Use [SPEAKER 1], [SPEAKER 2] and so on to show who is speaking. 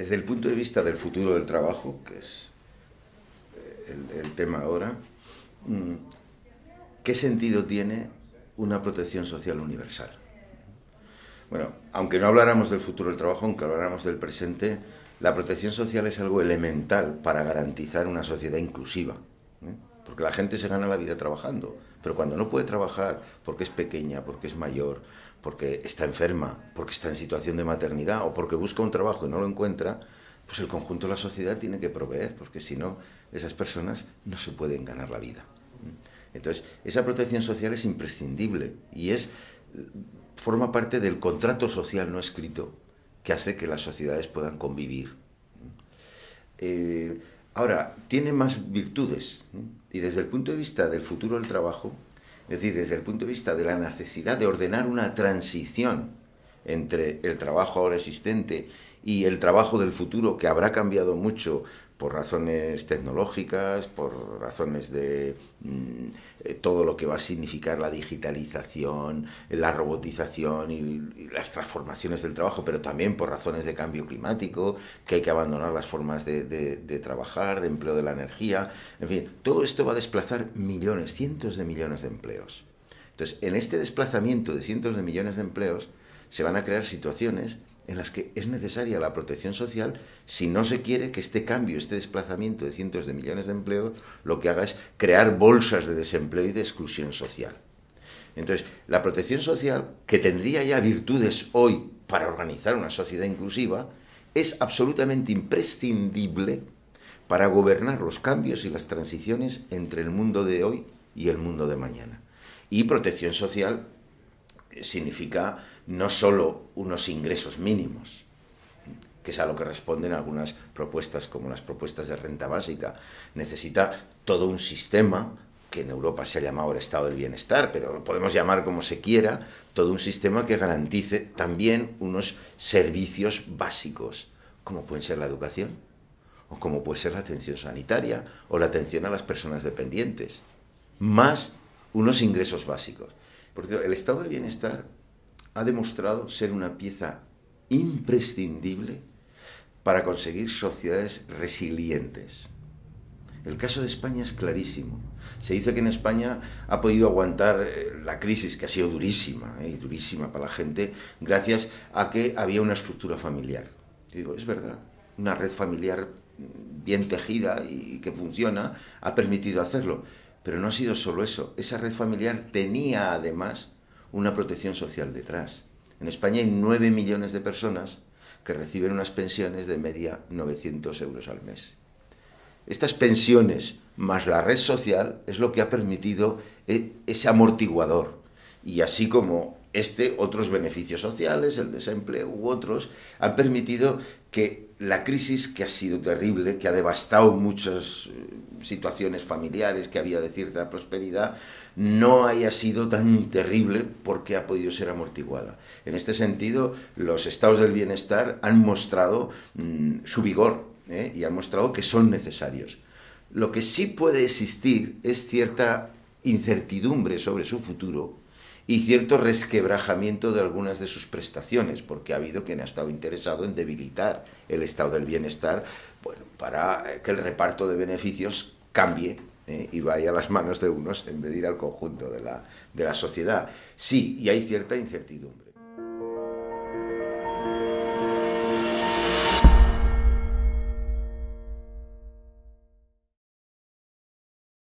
[SPEAKER 1] Desde el punto de vista del futuro del trabajo, que es eh, el, tema ahora, mm, ¿qué sentido tiene una protección social universal? Bueno, aunque no habláramos del futuro del trabajo, aunque habláramos del presente, la protección social es algo elemental para garantizar una sociedad inclusiva. ¿eh? porque la gente se gana la vida trabajando, pero cuando no puede trabajar porque es pequeña, porque es mayor, porque está enferma, porque está en situación de maternidad o porque busca un trabajo y no lo encuentra, pues el conjunto de la sociedad tiene que proveer, porque si no, esas personas no se pueden ganar la vida. Entonces, esa protección social es imprescindible y es forma parte del contrato social no escrito que hace que las sociedades puedan convivir. Eh, Ahora, tiene más virtudes y desde el punto de vista del futuro del trabajo, es decir, desde el punto de vista de la necesidad de ordenar una transición entre el trabajo ahora existente y el trabajo del futuro que habrá cambiado mucho por razones tecnológicas, por razones de mm, eh, todo lo que va a significar la digitalización, la robotización y, las transformaciones del trabajo, pero también por razones de cambio climático, que hay que abandonar las formas de, de trabajar, de empleo de la energía, en fin, todo esto va a desplazar millones, cientos de millones de empleos. Entonces, en este desplazamiento de cientos de millones de empleos, se van a crear situaciones en las que es necesaria la protección social si no se quiere que este cambio, este desplazamiento de cientos de millones de empleos, lo que haga es crear bolsas de desempleo y de exclusión social. Entonces, la protección social, que tendría ya virtudes hoy para organizar una sociedad inclusiva, es absolutamente imprescindible para gobernar los cambios y las transiciones entre el mundo de hoy y el mundo de mañana. Y protección social significa no solo unos ingresos mínimos, que es a lo que responden algunas propuestas como las propuestas de renta básica. Necesita todo un sistema que en Europa se ha llamado el estado del bienestar, pero lo podemos llamar como se quiera, todo un sistema que garantice también unos servicios básicos, como pueden ser la educación, o como puede ser la atención sanitaria, o la atención a las personas dependientes, más unos ingresos básicos. Porque el estado del bienestar ha demostrado ser una pieza imprescindible para conseguir sociedades resilientes. El caso de España es clarísimo. Se dice que en España ha podido aguantar eh, la crisis, que ha sido durísima, eh, durísima para la gente, gracias a que había una estructura familiar. digo, es verdad, una red familiar bien tejida y que funciona ha permitido hacerlo. Pero no ha sido solo eso, esa red familiar tenía además una protección social detrás. En España hay 9 millones de personas que reciben unas pensiones de media 900 euros al mes. Estas pensiones más la red social es lo que ha permitido eh, ese amortiguador. Y así como este, otros beneficios sociales, el desempleo u otros, han permitido que la crisis, que ha sido terrible, que ha devastado muchas eh, situaciones familiares que había de cierta prosperidad, no haya sido tan terrible porque ha podido ser amortiguada. En este sentido, los estados del bienestar han mostrado mm, su vigor ¿eh? y han mostrado que son necesarios. Lo que sí puede existir es cierta incertidumbre sobre su futuro y cierto resquebrajamiento de algunas de sus prestaciones, porque ha habido quien ha estado interesado en debilitar el estado del bienestar bueno, para eh, que el reparto de beneficios cambie eh, y vaya a las manos de unos en vez de ir al conjunto de la, de la sociedad. Sí, y hay cierta incertidumbre.